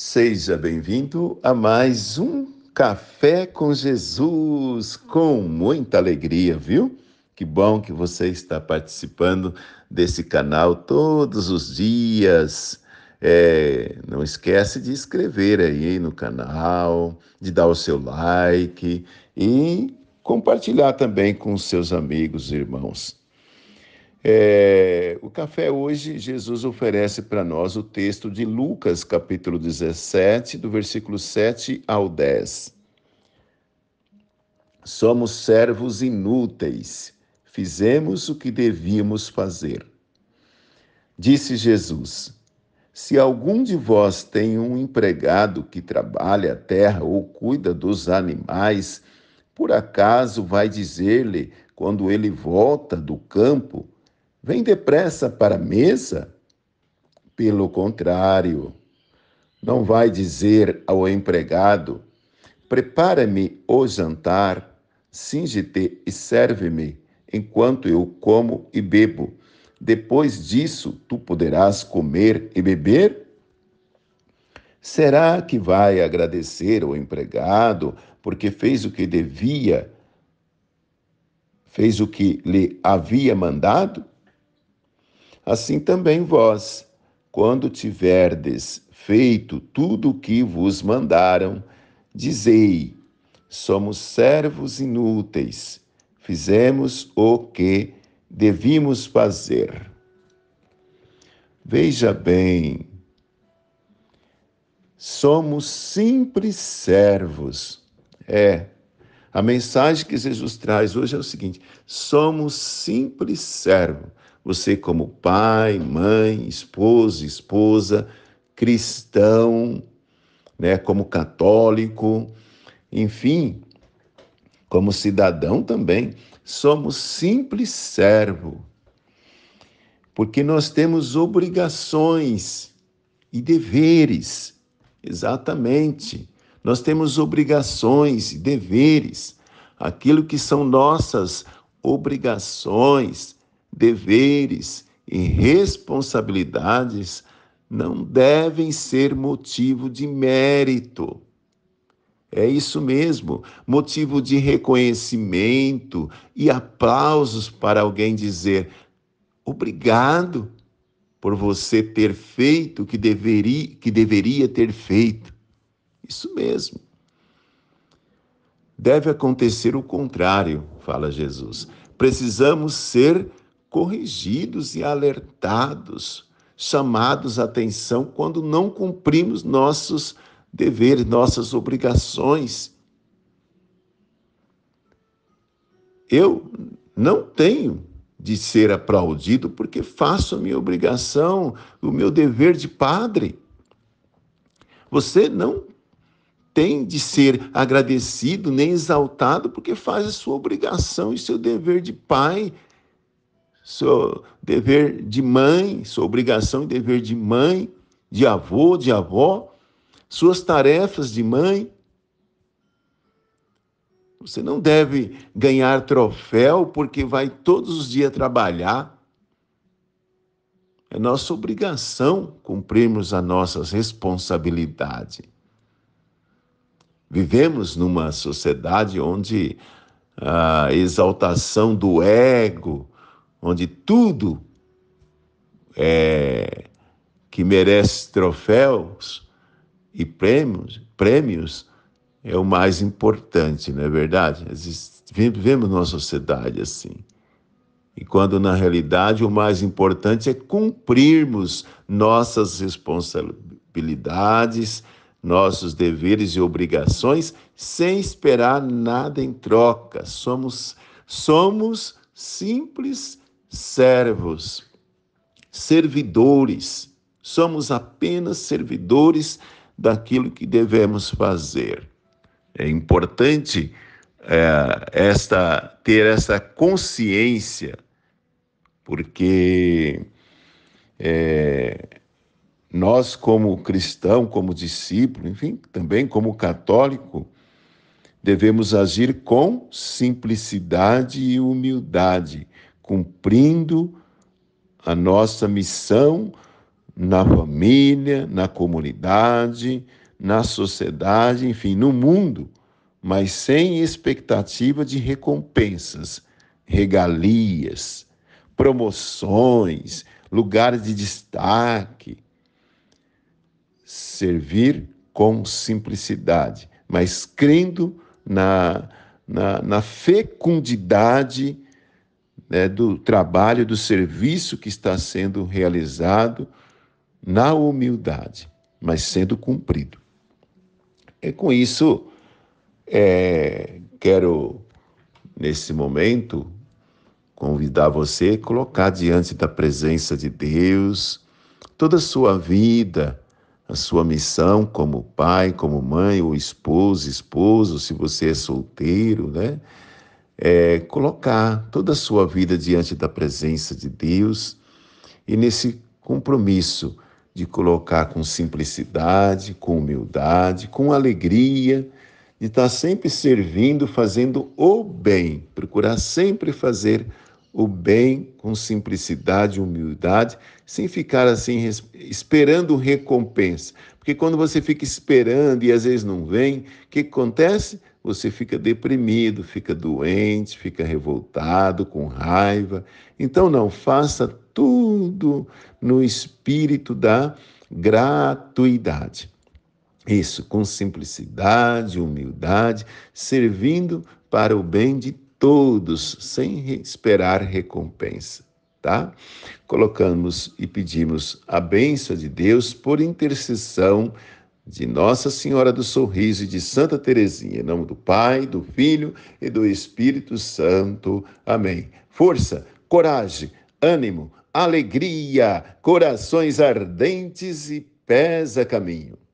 Seja bem-vindo a mais um Café com Jesus, com muita alegria, viu? Que bom que você está participando desse canal todos os dias. É, não esquece de inscrever aí no canal, de dar o seu like e compartilhar também com seus amigos e irmãos. É, o café hoje, Jesus oferece para nós o texto de Lucas, capítulo 17, do versículo 7 ao 10. Somos servos inúteis, fizemos o que devíamos fazer. Disse Jesus: Se algum de vós tem um empregado que trabalha a terra ou cuida dos animais, por acaso vai dizer-lhe, quando ele volta do campo, Vem depressa para a mesa? Pelo contrário, não vai dizer ao empregado: prepara-me o jantar, singe-te e serve-me, enquanto eu como e bebo. Depois disso, tu poderás comer e beber? Será que vai agradecer ao empregado porque fez o que devia, fez o que lhe havia mandado? Assim também vós, quando tiverdes feito tudo o que vos mandaram, dizei: somos servos inúteis, fizemos o que devíamos fazer. Veja bem, somos simples servos. É. A mensagem que Jesus traz hoje é o seguinte: somos simples servos. Você, como pai, mãe, esposo, esposa, cristão, né, como católico, enfim, como cidadão também, somos simples servo. Porque nós temos obrigações e deveres. Exatamente. Nós temos obrigações e deveres. Aquilo que são nossas obrigações, deveres e responsabilidades não devem ser motivo de mérito. É isso mesmo, motivo de reconhecimento e aplausos para alguém dizer: obrigado por você ter feito o que deveria, que deveria ter feito. Isso mesmo. Deve acontecer o contrário, fala Jesus. Precisamos ser corrigidos e alertados, chamados a atenção quando não cumprimos nossos deveres, nossas obrigações. Eu não tenho de ser aplaudido porque faço a minha obrigação, o meu dever de padre. Você não tem de ser agradecido nem exaltado porque faz a sua obrigação e seu dever de pai, seu dever de mãe, sua obrigação e dever de mãe, de avô, de avó, suas tarefas de mãe. Você não deve ganhar troféu porque vai todos os dias trabalhar. É nossa obrigação cumprirmos a nossa responsabilidade. Vivemos numa sociedade onde a exaltação do ego, onde tudo é, que merece troféus e prêmios, prêmios é o mais importante, não é verdade? vivemos numa sociedade assim. E quando na realidade o mais importante é cumprirmos nossas responsabilidades, nossos deveres e obrigações sem esperar nada em troca. Somos somos simples servos, servidores. Somos apenas servidores daquilo que devemos fazer. É importante é, esta ter essa consciência, porque é, nós como cristão, como discípulo, enfim, também como católico, devemos agir com simplicidade e humildade, cumprindo a nossa missão na família, na comunidade, na sociedade, enfim, no mundo, mas sem expectativa de recompensas, regalias, promoções, lugares de destaque. Servir com simplicidade, mas crendo na, na, na fecundidade né, do trabalho, do serviço que está sendo realizado na humildade, mas sendo cumprido. E com isso, é, quero, nesse momento, convidar você a colocar diante da presença de Deus toda a sua vida, a sua missão como pai, como mãe, ou esposo, esposo, se você é solteiro, né? é, colocar toda a sua vida diante da presença de Deus e nesse compromisso de colocar com simplicidade, com humildade, com alegria, de estar sempre servindo, fazendo o bem, procurar sempre fazer o bem com simplicidade, humildade, sem ficar assim esperando recompensa. Porque quando você fica esperando e às vezes não vem, o que acontece? você fica deprimido, fica doente, fica revoltado, com raiva. Então, não, faça tudo no espírito da gratuidade. Isso, com simplicidade, humildade, servindo para o bem de todos, sem esperar recompensa, tá? Colocamos e pedimos a bênção de Deus por intercessão de Nossa Senhora do Sorriso e de Santa Teresinha, em nome do Pai, do Filho e do Espírito Santo. Amém. Força, coragem, ânimo, alegria, corações ardentes e pés a caminho.